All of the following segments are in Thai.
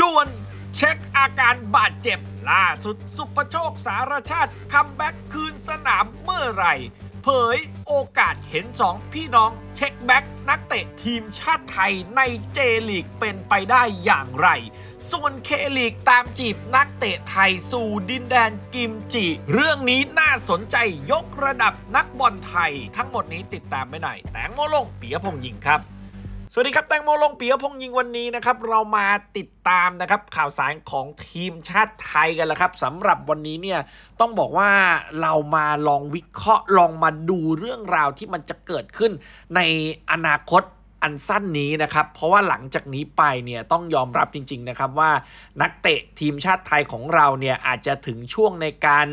ด่วนเช็คอาการบาดเจ็บ ล่าสุดสุปโชคสารชาติคัมแบ็กคืนสนามเมื่อไหร่เผยโอกาสเห็นสองพี่น้อง เช็คแบ็กนักเตะทีมชาติไทยในเจลีกเป็นไปได้อย่างไรส่วนเคลีกตามจีบนักเตะไทย สู่ดินแดนกิมจิ เรื่องนี้น่าสนใจยกระดับนักบอลไทยทั้งหมดนี้ติดตามไปไหนแตงโมลงเปียพงยิงครับสวัสดีครับ แตงโมลงเปียพงยิงวันนี้นะครับ เรามาติดตามนะครับข่าวสารของทีมชาติไทยกันแล้วครับสำหรับวันนี้เนี่ยต้องบอกว่าเรามาลองวิเคราะห์ ลองมาดูเรื่องราวที่มันจะเกิดขึ้น ในอนาคตอันสั้นนี้นะครับ เพราะว่าหลังจากนี้ไปเนี่ยต้องยอมรับจริงๆนะครับว่านักเตะทีมชาติไทยของเราเนี่ยอาจจะถึงช่วงในการ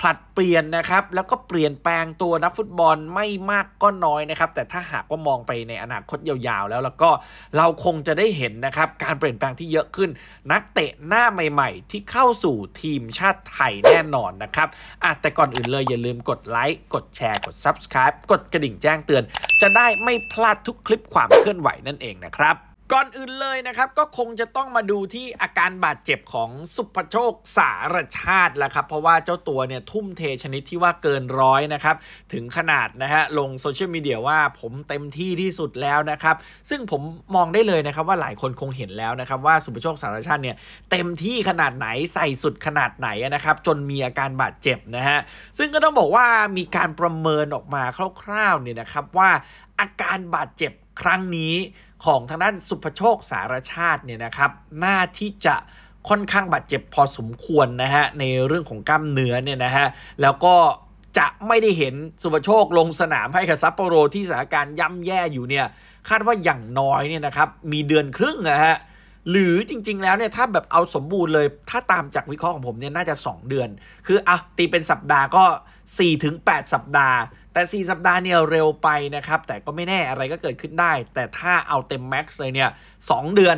ผลัดเปลี่ยนนะครับแล้วก็เปลี่ยนแปลงตัวนักฟุตบอลไม่มากก็น้อยนะครับ แต่ถ้าหากว่ามองไปในอนาคตยาวๆ แล้วแล้วก็เราคงจะได้เห็นนะครับ การเปลี่ยนแปลงที่เยอะขึ้นนักเตะหน้าใหม่ๆ ที่เข้าสู่ทีมชาติไทยแน่นอนนะครับอ่ะแต่ก่อนอื่นเลยอย่าลืมกดไลค์กดแชร์กด Subscribe กดกระดิ่งแจ้งเตือน จะได้ไม่พลาดทุกคลิปความเคลื่อนไหวนั่นเองนะครับก่อนอื่นเลยนะครับ ก็คงจะต้องมาดูที่อาการบาดเจ็บของสุภโชคสารชาติแล้วครับ เพราะว่าเจ้าตัวเนี่ยทุ่มเทชนิดที่ว่าเกินร้อยนะครับถึงขนาดนะฮะลงโซเชียลมีเดียว่าผมเต็มที่ที่สุดแล้วนะครับซึ่งผมมองได้เลยนะครับว่าหลายคนคงเห็นแล้วนะครับว่า สุภโชคสารชาติเนี่ยเต็มที่ขนาดไหนใส่สุดขนาดไหนนะครับจนมีอาการบาดเจ็บนะฮะซึ่งก็ต้องบอกว่ามีการประเมินออกมาคร่าวๆเนี่ยนะครับว่าอาการบาดเจ็บครั้งนี้ของทางด้านสุภโชคสารชาติเนี่ยนะครับน่าที่จะค่อนข้างบาดเจ็บพอสมควรนะฮะในเรื่องของกล้ามเนื้อเนี่ยนะฮะแล้วก็จะไม่ได้เห็นสุภโชคลงสนามให้กับซัปโปโรที่สถานการณ์ย่ำแย่อยู่เนี่ยคาดว่าอย่างน้อยเนี่ยนะครับมีเดือนครึ่งนะฮะหรือจริงๆแล้วเนี่ยถ้าแบบเอาสมบูรณ์เลยถ้าตามจากวิเคราะห์ของผมเนี่ยน่าจะ 2 เดือน คืออ่ะตีเป็นสัปดาห์ก็ 4-8 สัปดาห์แต่ 4 สัปดาห์เนี่ยเร็วไป นะครับ แต่ก็ไม่แน่อะไรก็เกิดขึ้นได้ แต่ถ้า เอา เต็มแม็กซ์เลย เนี่ยสเดือน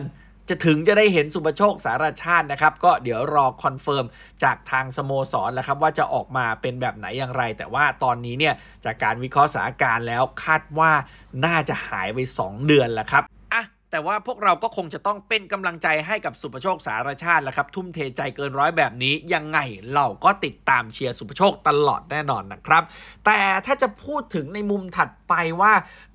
จะถึงจะได้เห็นสุปโชคสารชาตินะครับ ก็เดี๋ยวรอคอนเฟิร์มจากทางสโมสรแล้วครับ ว่าจะออกมาเป็นแบบไหนอย่างไร แต่ว่าตอนนี้เนี่ย จากการวิเคราะห์ สถานการณ์ แล้ว คาดว่าน่าจะหาย ไป 2 เดือนแล้วครับแต่ว่าพวกเราก็คงจะต้องเป็นกำลังใจให้กับสุภโชคสารชาติแล้วครับทุ่มเทใจเกินร้อยแบบนี้ยังไงเราก็ติดตามเชียร์สุภโชคตลอดแน่นอนนะครับ แต่ถ้าจะพูดถึงในมุมถัดไปว่า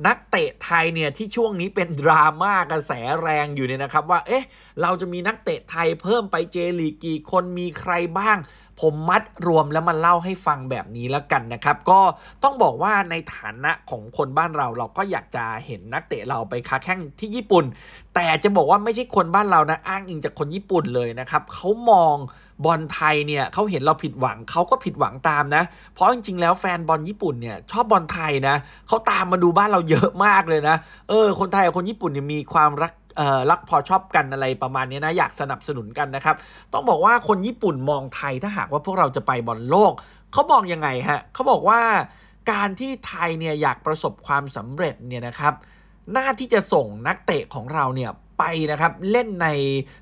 นักเตะไทยเนี่ยที่ช่วงนี้เป็นดราม่ากระแสแรงอยู่เนี่ยนะครับ ว่าเอ๊ะ เราจะมีนักเตะไทยเพิ่มไปเจลีกกี่คนมีใครบ้างผมมัดรวมแล้วมาเล่าให้ฟังแบบนี้แล้วกันนะครับก็ต้องบอกว่าในฐานะของคนบ้านเราเราก็อยากจะเห็นนักเตะเราไปค้าแข้งที่ญี่ปุ่น แต่จะบอกว่าไม่ใช่คนบ้านเรานะอ้างอิงจากคนญี่ปุ่นเลยนะครับเขามองบอลไทยเนี่ยเขาเห็นเราผิดหวังเขาก็ผิดหวังตามนะ เพราะจริงๆแล้วแฟนบอลญี่ปุ่นเนี่ย ชอบบอลไทยนะเขาตามมาดูบ้านเราเยอะมากเลยนะเออคนไทยกับคนญี่ปุ่นเนี่ยมีความรักรักพอชอบกันอะไรประมาณนี้นะ อยากสนับสนุนกันนะครับ ต้องบอกว่าคนญี่ปุ่นมองไทยถ้าหากว่าพวกเราจะไปบอลโลก เขามองยังไงฮะเขาบอกว่า การที่ไทยเนี่ยอยากประสบความสำเร็จเนี่ยนะครับ หน้าที่จะส่งนักเตะของเราเนี่ยไปนะครับ เล่นใน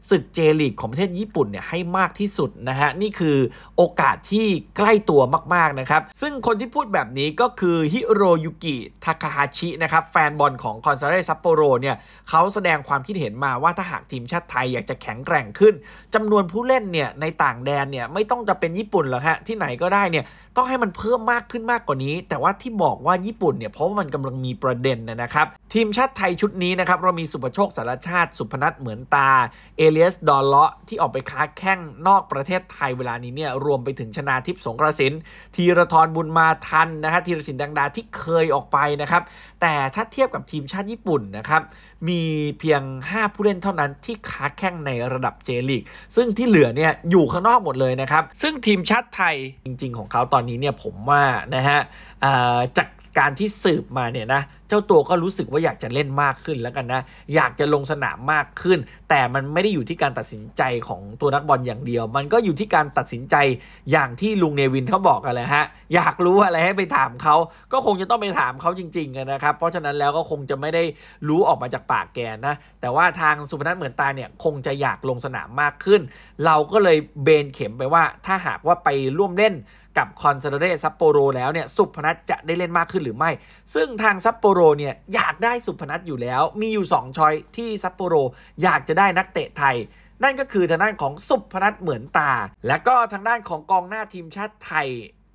ศึกเจลีกของประเทศญี่ปุ่นเนี่ยให้มากที่สุดนะฮะ นี่คือโอกาสที่ใกล้ตัวมาก ๆ นะครับ ซึ่งคนที่พูดแบบนี้ก็คือฮิโรยุกิทาคาฮาชินะครับ แฟนบอลของคอนซาเรซัปโปโรเนี่ยเขาแสดงความคิดเห็นมาว่าถ้าหากทีมชาติไทยอยากจะแข็งแกร่งขึ้น จำนวนผู้เล่นเนี่ย ในต่างแดนเนี่ย ไม่ต้องจะเป็นญี่ปุ่นหรอกฮะที่ไหนก็ได้เนี่ยก็ให้มันเพิ่มมากขึ้นมากกว่านี้ แต่ว่าที่บอกว่าญี่ปุ่นเนี่ย เพราะว่ามันกำลังมีประเด็นนะครับ ทีมชาติไทยชุดนี้นะครับ เรามีสุภโชคสารชาติ สุพนัทเหมือนตาเอเลียส ดอลเลาะที่ออกไปค้าแข้งนอกประเทศไทยเวลานี้เนี่ย รวมไปถึงชนาทิพย์สงกระสินธีรทรบุญมาทันนะัะธีรสินดังดาที่เคยออกไปนะครับแต่ถ้าเทียบกับทีมชาติญี่ปุ่นนะครับมีเพียง 5 ผู้เล่นเท่านั้นที่ค้าแข้งในระดับเจลีกซึ่งที่เหลือเนี่ยอยู่ข้างนอกหมดเลยนะครับซึ่งทีมชาติไทยจริงๆของเขาตอนอนนี้เนี่ยผมว่านะฮะจากการที่สืบมาเนี่ยนะเจ้าตัวก็รู้สึกว่าอยากจะเล่นมากขึ้นแล้วกันนะ อยากจะลงสนามมากขึ้น แต่มันไม่ได้อยู่ที่การตัดสินใจของตัวนักบอลอย่างเดียว มันก็อยู่ที่การตัดสินใจอย่างที่ลุงเนวินเขาบอกกันเลยฮะ อยากรู้อะไรให้ไปถามเขาก็คงจะต้องไปถามเขาจริงๆนะครับ เพราะฉะนั้นแล้วก็คงจะไม่ได้รู้ออกมาจากปากแกนะแต่ว่าทางสุพนัทเหมือนตาเนี่ยคงจะอยากลงสนามมากขึ้น เราก็เลยเบนเข็มไปว่าถ้าหากว่าไปร่วมเล่นกับคอนเซเดเรซัปโปโรแล้วเนี่ย สุพนัทจะได้เล่นมากขึ้นหรือไม่ ซึ่งทางซัปโปโรโรเนี่ย อยากได้สุพนัทอยู่แล้ว มีอยู่ 2ช้อยที่ซัปโปโรอยากจะได้นักเตะไทย นั่นก็คือทางด้านของสุพนัทเหมือนตา และก็ทางด้านของกองหน้าทีมชาติไทย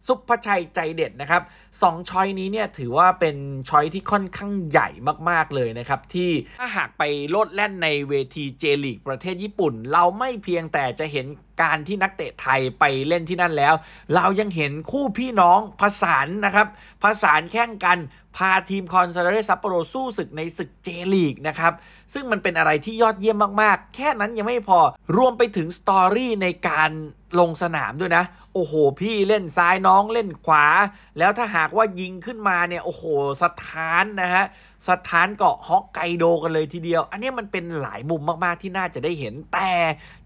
สุภพชัยใจเด็ดนะครับสองช้อยนี้เนี่ย ถือว่าเป็นช้อยที่ค่อนข้างใหญ่มากๆเลยนะครับ ที่ถ้าหากไปโลดแล่นในเวทีเจลีกประเทศญี่ปุ่นเราไม่เพียงแต่จะเห็นการที่นักเตะไทยไปเล่นที่นั่นแล้ว เรายังเห็นคู่พี่น้องผสานนะครับผสานแข่งกันพาทีมคอนซาเดเรซัปโปโรสู้ศึกในศึกเจลีกนะครับ ซึ่งมันเป็นอะไรที่ยอดเยี่ยมมากๆ แค่นั้นยังไม่พอรวมไปถึงสตอรี่ในการลงสนามด้วยนะ โอ้โหพี่เล่นซ้ายน้องเล่นขวา แล้วถ้าหากว่ายิงขึ้นมาเนี่ยโอ้โหสถานนะฮะสถานเกาะฮอกไกโดกันเลยทีเดียว อันนี้มันเป็นหลายมุมมาก ๆ ที่น่าจะได้เห็น แต่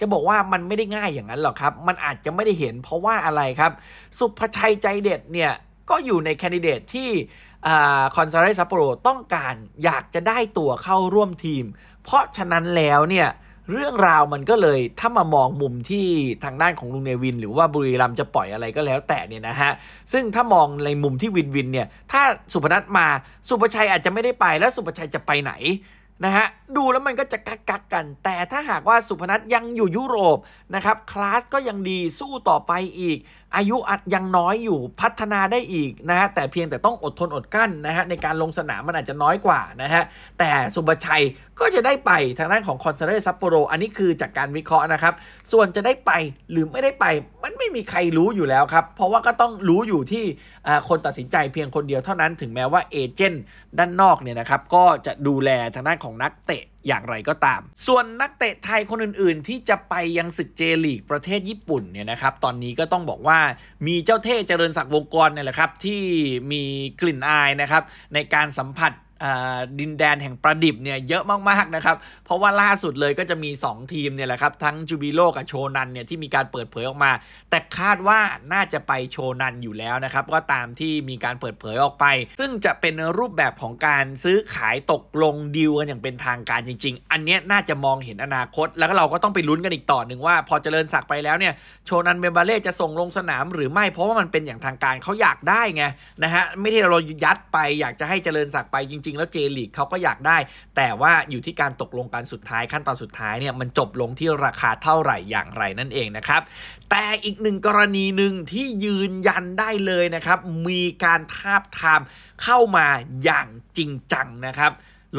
จะบอกว่ามันไม่ได้ง่ายอย่างนั้นหรอกครับ มันอาจจะไม่ได้เห็นเพราะว่าอะไรครับ สุภชัยใจเด็ดเนี่ย ก็อยู่ในแคนดิเดตที่คอนซาเรซัปโปโรต้องการอยากจะได้ตัวเข้าร่วมทีม เพราะฉะนั้นแล้วเนี่ยเรื่องราวมันก็เลยถ้ามามองมุมที่ทางด้านของลุงเนวิน หรือว่าบุรีรัมจะปล่อยอะไรก็แล้วแต่เนี่ยนะฮะซึ่งถ้ามองในมุมที่วินวินเนี่ยถ้าสุพนัทมาสุประชัยอาจจะไม่ได้ไปแล้วสุประชัยจะไปไหนนะฮะดูแล้วมันก็จะกักกักกัน แต่ถ้าหากว่าสุพนัทยังอยู่ยุโรปนะครับคลาสก็ยังดีสู้ต่อไปอีกอายุอัดยังน้อยอยู่พัฒนาได้อีกนะฮะแต่เพียงแต่ต้องอดทนอดกั้นนะฮะในการลงสนามมันอาจจะน้อยกว่านะฮะแต่สุบชัยก็จะได้ไปทางด้านของคอนเซเรซัปโปโรอันนี้คือจากการวิเคราะห์นะครับส่วนจะได้ไปหรือไม่ได้ไปมันไม่มีใครรู้อยู่แล้วครับเพราะว่าก็ต้องรู้อยู่ที่คนตัดสินใจเพียงคนเดียวเท่านั้น ถึงแม้ว่าเอเจนต์ด้านนอกเนี่ยนะครับก็จะดูแลทางด้านของนักเตะอย่างไรก็ตาม ส่วนนักเตะไทยคนอื่นๆ ที่จะไปยังศึกเจลีกประเทศญี่ปุ่นเนี่ยนะครับ ตอนนี้ก็ต้องบอกว่ามีเจ้าเท่เจริญศักดิ์วงกรเนี่ยแหละครับที่มีกลิ่นอายนะครับในการสัมผัสดินแดนแห่งประดิบเนี่ยเยอะมากๆนะครับ เพราะว่าล่าสุดเลยก็จะมี 2 ทีมเนี่ยแหละครับทั้งจูบิโลกับโชนันเนี่ยที่มีการเปิดเผยออกมา แต่คาดว่าน่าจะไปโชนันอยู่แล้วนะครับก็ตามที่มีการเปิดเผยออกไป ซึ่งจะเป็นรูปแบบของการซื้อขายตกลง ดีลกันอย่างเป็นทางการจริง ๆ อันนี้น่าจะมองเห็นอนาคต แล้วก็เราก็ต้องไปลุ้นกันอีกต่อหนึ่งว่าพอเจริญศักดิ์ไปแล้วเนี่ยโชนันเบมบาเล่จะส่งลงสนาม หรือไม่เพราะว่ามันเป็นอย่างทางการเขาอยากได้ไงนะฮะไม่ใช่เรายัดไปอยากจะให้เจริญศักดิ์ไปจริงริงๆแล้วเจลีกเขาก็อยากได้ แต่ว่าอยู่ที่การตกลงกันสุดท้ายขั้นตอนสุดท้ายเนี่ยมันจบลงที่ราคาเท่าไหร่อย่างไรนั่นเองนะครับ แต่อีกหนึ่งกรณีหนึ่งที่ยืนยันได้เลยนะครับ มีการทาบทามเข้ามาอย่างจริงจังนะครับ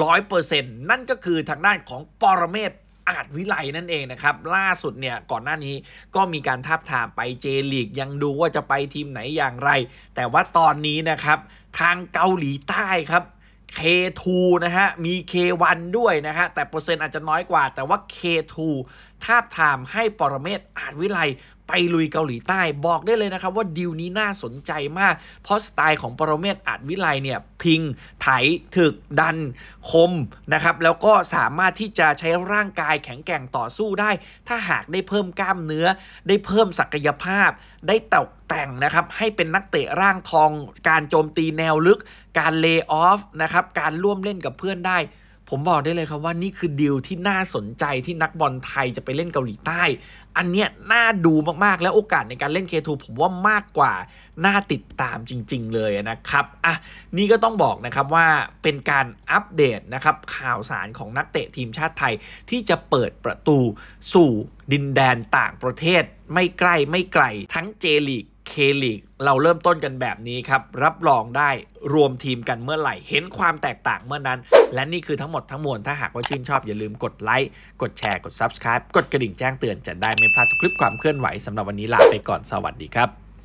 ร้อยเปอร์เซ็นต์นั่นก็คือทางด้านของปรเมศอาจวิไลนั่นเองนะครับ ล่าสุดเนี่ยก่อนหน้านี้ก็มีการทาบทามไปเจลีก ยังดูว่าจะไปทีมไหนอย่างไร แต่ว่าตอนนี้นะครับ ทางเกาหลีใต้ครับ K2 นะฮะ มี K1 ด้วยนะฮะ แต่เปอร์เซ็นต์อาจจะน้อยกว่าแต่ว่า K2 ทาบทามให้ปรเมศอาจวิไลไปลุยเกาหลีใต้บอกได้เลยนะครับว่าดีลนี้ น่าสนใจมาก เพราะสไตล์ของปรเมศอาจวิไลเนี่ย พิง ไถ ถึกดันคมนะครับแล้วก็สามารถที่จะใช้ร่างกายแข็งแกร่งต่อสู้ได้ ถ้าหากได้เพิ่มกล้ามเนื้อได้เพิ่มศักยภาพ ได้ตกแต่งนะครับให้เป็นนักเตะ ร่างทอง การโจมตีแนวลึก การเลย์ออฟนะครับการร่วมเล่นกับเพื่อนได้ผม บอก ได้เลยครับว่านี่คือดีลที่น่าสนใจที่นักบอลไทยจะ ไป เล่นเกาหลีใต้ อันเนี้ย น่าดูมาก ๆแล้ว โอกาสในการเล่น K2 ผม ว่ามากกว่าน่า ติดตามจริง ๆ เลยนะครับ อ่ะ นี่ก็ต้องบอก นะ ครับ ว่าเป็นการอัปเดตนะครับข่าวสารของนักเตะทีมชาติไทยที่จะเปิดประตูสู่ดินแดนต่างประเทศไม่ใกล้ไม่ไกลทั้งเจลีกเคลีกเราเริ่มต้นกันแบบนี้ครับ รับรองได้รวมทีมกันเมื่อไหร่เห็นความแตกต่างเมื่อนั้น และนี่คือทั้งหมดทั้งมวลถ้าหากว่าชื่นชอบอย่าลืมกดไลค์ กดแชร์กด Subscribe กดกระดิ่งแจ้งเตือนจะได้ไม่พลาดทุกคลิปความเคลื่อนไหวสำหรับวันนี้ลาไปก่อนสวัสดีครับ